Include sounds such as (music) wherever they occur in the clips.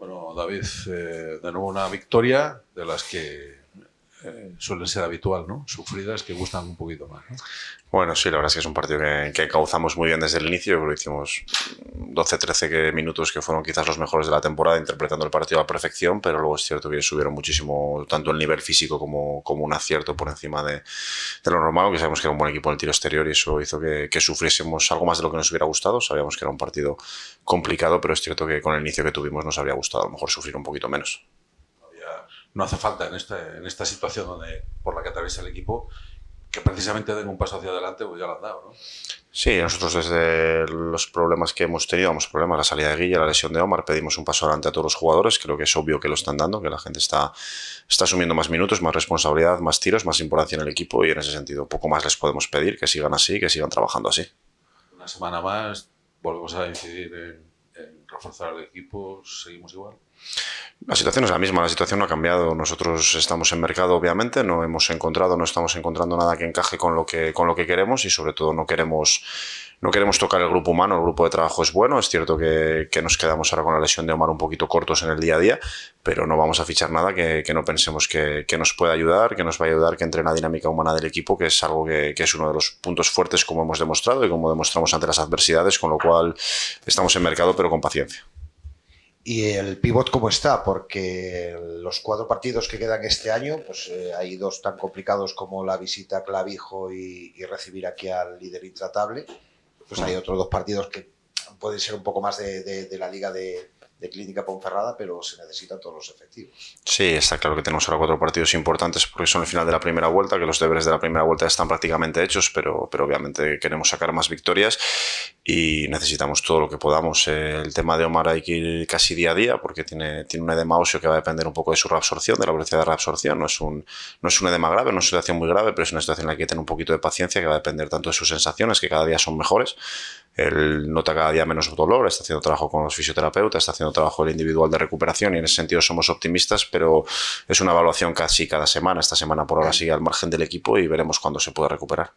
Bueno, David, eh, de nuevo una victoria de las que eh, suelen ser habitual, ¿no? Sufridas que gustan un poquito más. Bueno, sí, la verdad es que es un partido que, causamos muy bien desde el inicio. Lo hicimos 12-13 minutos que fueron quizás los mejores de la temporada, interpretando el partido a la perfección, pero luego es cierto que subieron muchísimo, tanto el nivel físico como, como un acierto por encima de, lo normal, que sabemos que era un buen equipo en el tiro exterior y eso hizo que, que sufriésemos algo más de lo que nos hubiera gustado. Sabíamos que era un partido complicado, pero es cierto que con el inicio que tuvimos nos habría gustado a lo mejor sufrir un poquito menos no hace falta este, en, esta situación donde, por la que atraviesa el equipo que precisamente den un paso hacia adelante, pues ya lo han dado, ¿no? Sí, nosotros desde los problemas que hemos tenido, vamos, problemas, la salida de Guilla, la lesión de Omar, pedimos un paso adelante a todos los jugadores, creo que es obvio que lo están dando, que la gente está, está asumiendo más minutos, más responsabilidad, más tiros, más importancia en el equipo y en ese sentido poco más les podemos pedir, que sigan así, que sigan trabajando así. Una semana más, volvemos a incidir en reforzar el equipo, seguimos igual. La situación es la misma, la situación no ha cambiado. Nosotros estamos en mercado, obviamente, no hemos encontrado, no estamos encontrando nada que encaje con lo que, con lo que queremos y sobre todo no queremos, no queremos tocar el grupo humano, el grupo de trabajo es bueno, es cierto que, nos quedamos ahora con la lesión de Omar un poquito cortos en el día a día, pero no vamos a fichar nada que, no pensemos que, nos pueda ayudar, que nos va a ayudar, que entre en la dinámica humana del equipo, que es algo que es uno de los puntos fuertes como hemos demostrado y como demostramos ante las adversidades, con lo cual estamos en mercado pero con paciencia y el pivot cómo está, porque los cuatro partidos que quedan este año, pues eh, hay dos tan complicados como la visita a Clavijo y, recibir aquí al líder intratable. Pues hay otros dos partidos que pueden ser un poco más de, la liga de, Clínica Ponferrada, pero se necesitan todos los efectivos. Sí, está claro que tenemos ahora cuatro partidos importantes porque son el final de la primera vuelta, que los deberes de la primera vuelta están prácticamente hechos, pero, pero obviamente queremos sacar más victorias y necesitamos todo lo que podamos. Eh, el tema de Omar hay que ir casi día a día porque tiene, tiene un edema óseo que va a depender un poco de su reabsorción, de la velocidad de reabsorción. No es, un, no es un edema grave, no es una situación muy grave, pero es una situación en la que tiene un poquito de paciencia que va a depender tanto de sus sensaciones, que cada día son mejores. Él nota cada día menos dolor, está haciendo trabajo con los fisioterapeutas, está haciendo trabajo el individual de recuperación y en ese sentido somos optimistas, pero es una evaluación casi cada semana. Esta semana por ahora sigue al margen del equipo y veremos cuándo se puede recuperar.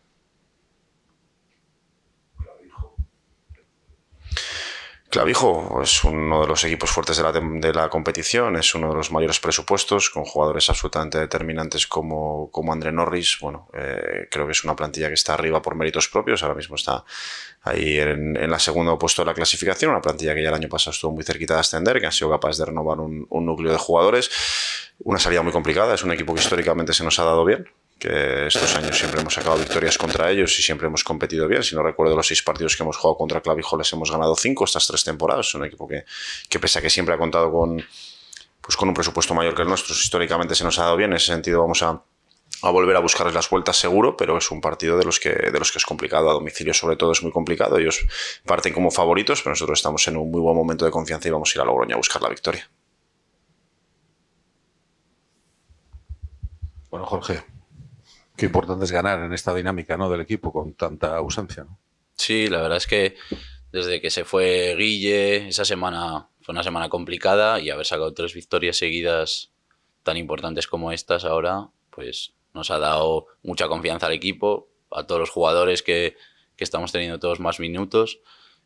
Clavijo es uno de los equipos fuertes de la, competición, es uno de los mayores presupuestos, con jugadores absolutamente determinantes como, André Norris. Bueno, eh, creo que es una plantilla que está arriba por méritos propios, ahora mismo está ahí en, la segunda puesto de la clasificación, una plantilla que ya el año pasado estuvo muy cerquita de ascender, que ha sido capaz de renovar un núcleo de jugadores. Una salida muy complicada, es un equipo que históricamente se nos ha dado bien, que estos años siempre hemos sacado victorias contra ellos y siempre hemos competido bien. Si no recuerdo los seis partidos que hemos jugado contra Clavijoles, hemos ganado cinco estas tres temporadas. Es un equipo que, que pese a que siempre ha contado con, pues con un presupuesto mayor que el nuestro, históricamente se nos ha dado bien. En ese sentido vamos a, volver a buscarles las vueltas seguro, pero es un partido de los que, de los que es complicado. A domicilio, sobre todo, es muy complicado. Ellos parten como favoritos, pero nosotros estamos en un muy buen momento de confianza y vamos a ir a Logroña a buscar la victoria. Bueno, Jorge, qué importante es ganar en esta dinámica ¿no? del equipo con tanta ausencia. ¿no? Sí, la verdad es que desde que se fue Guille, esa semana fue una semana complicada y haber sacado tres victorias seguidas tan importantes como estas ahora, pues nos ha dado mucha confianza al equipo, a todos los jugadores que, que estamos teniendo todos más minutos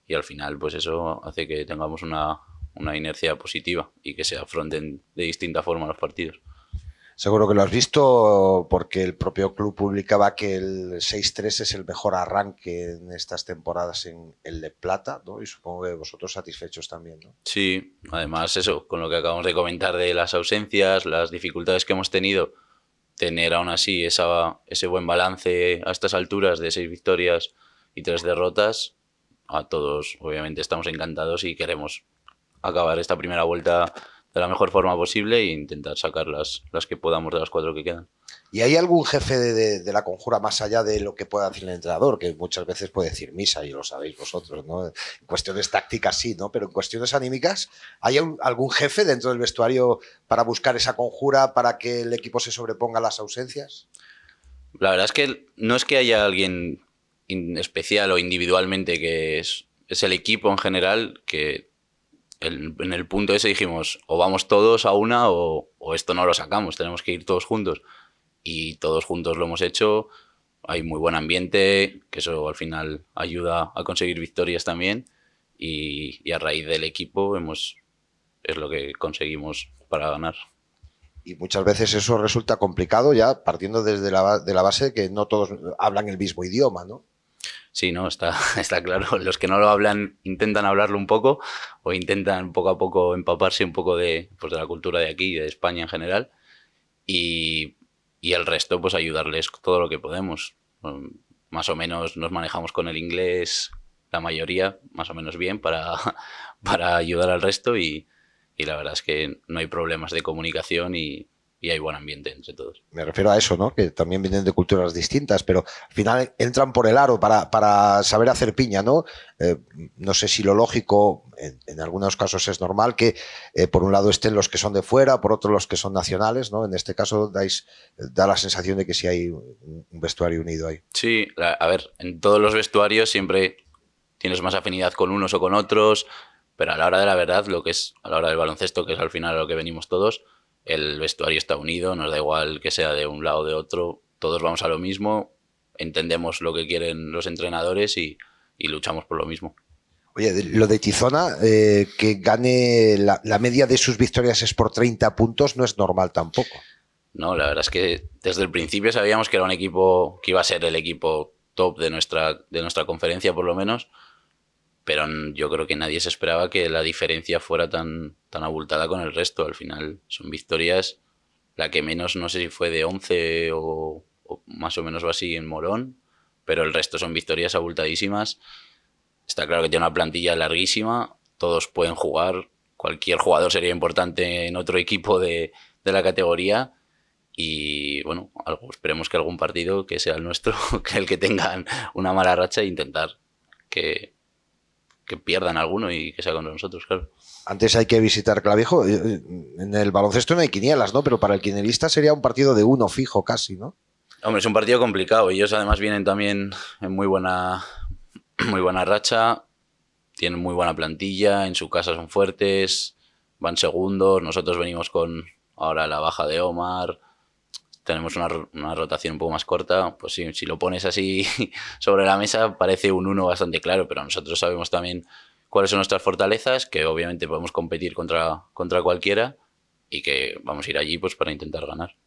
y al final pues eso hace que tengamos una, una inercia positiva y que se afronten de distinta forma los partidos. Seguro que lo has visto porque el propio club publicaba que el 6-3 es el mejor arranque en estas temporadas en el de plata, ¿no? Y supongo que vosotros satisfechos también, ¿no? Sí, además eso, con lo que acabamos de comentar de las ausencias, las dificultades que hemos tenido, tener aún así esa, ese buen balance a estas alturas de seis victorias y tres derrotas, a todos obviamente estamos encantados y queremos acabar esta primera vuelta de la mejor forma posible e intentar sacar las, que podamos de las cuatro que quedan. ¿Y hay algún jefe de, la conjura más allá de lo que pueda decir el entrenador? Que muchas veces puede decir misa, y lo sabéis vosotros, ¿no? En cuestiones tácticas sí, ¿no? Pero en cuestiones anímicas, ¿hay algún jefe dentro del vestuario para buscar esa conjura, para que el equipo se sobreponga a las ausencias? La verdad es que no es que haya alguien especial o individualmente que es, es el equipo en general que en el punto ese dijimos, o vamos todos a una o, esto no lo sacamos, tenemos que ir todos juntos. Y todos juntos lo hemos hecho, hay muy buen ambiente, que eso al final ayuda a conseguir victorias también. Y, a raíz del equipo es lo que conseguimos para ganar. Y muchas veces eso resulta complicado ya partiendo desde la, de la base que no todos hablan el mismo idioma, ¿no? Sí, no, está, (laughs) está claro. (laughs) Los que no lo hablan intentan hablarlo un poco o intentan poco a poco empaparse un poco de, pues, de la cultura de aquí y de España en general. Y, y el resto, pues ayudarles todo lo que podemos. Mm, más o menos nos manejamos con el inglés, la mayoría, más o menos bien, para, (laughs) para ayudar al resto y, y la verdad es que no hay problemas de comunicación y, y hay buen ambiente entre todos. Me refiero a eso, ¿no? Que también vienen de culturas distintas, pero al final entran por el aro para, para saber hacer piña, ¿no? Eh, no sé si lo lógico, en, algunos casos es normal que eh, por un lado estén los que son de fuera, por otro los que son nacionales, ¿no? En este caso dais, eh, da la sensación de que sí hay un, vestuario unido ahí. Sí, a ver, en todos los vestuarios siempre tienes más afinidad con unos o con otros, pero a la hora de la verdad, lo que es, a la hora del baloncesto, que es al final a lo que venimos todos, el vestuario está unido, nos da igual que sea de un lado o de otro, todos vamos a lo mismo, entendemos lo que quieren los entrenadores y, luchamos por lo mismo. Oye, lo de Tizona, eh, que gane la, media de sus victorias es por 30 puntos, no es normal tampoco. No, la verdad es que desde el principio sabíamos que era un equipo que iba a ser el equipo top de nuestra, de nuestra conferencia, por lo menos, pero yo creo que nadie se esperaba que la diferencia fuera tan, abultada con el resto. Al final son victorias, la que menos no sé si fue de 11 o, más o menos va así en Morón, pero el resto son victorias abultadísimas. Está claro que tiene una plantilla larguísima, todos pueden jugar, cualquier jugador sería importante en otro equipo de, la categoría. Y bueno, algo, esperemos que algún partido que sea el nuestro, (laughs) que el que tengan una mala racha, e intentar que que pierdan alguno y que sea con nosotros, claro. Antes hay que visitar Clavijo. Eh, eh, en el baloncesto no hay quinielas, ¿no? Pero para el quinielista sería un partido de uno fijo casi, ¿no? Hombre, es un partido complicado. Ellos además vienen también en muy buena, (clears throat) muy buena racha. Tienen muy buena plantilla. En su casa son fuertes. Van segundos. Nosotros venimos con ahora la baja de Omar tenemos una, una, rotación un poco más corta, pues sí, si lo pones así (laughs) sobre la mesa parece un uno bastante claro, pero nosotros sabemos también cuáles son nuestras fortalezas, que obviamente podemos competir contra, contra cualquiera y que vamos a ir allí pues para intentar ganar.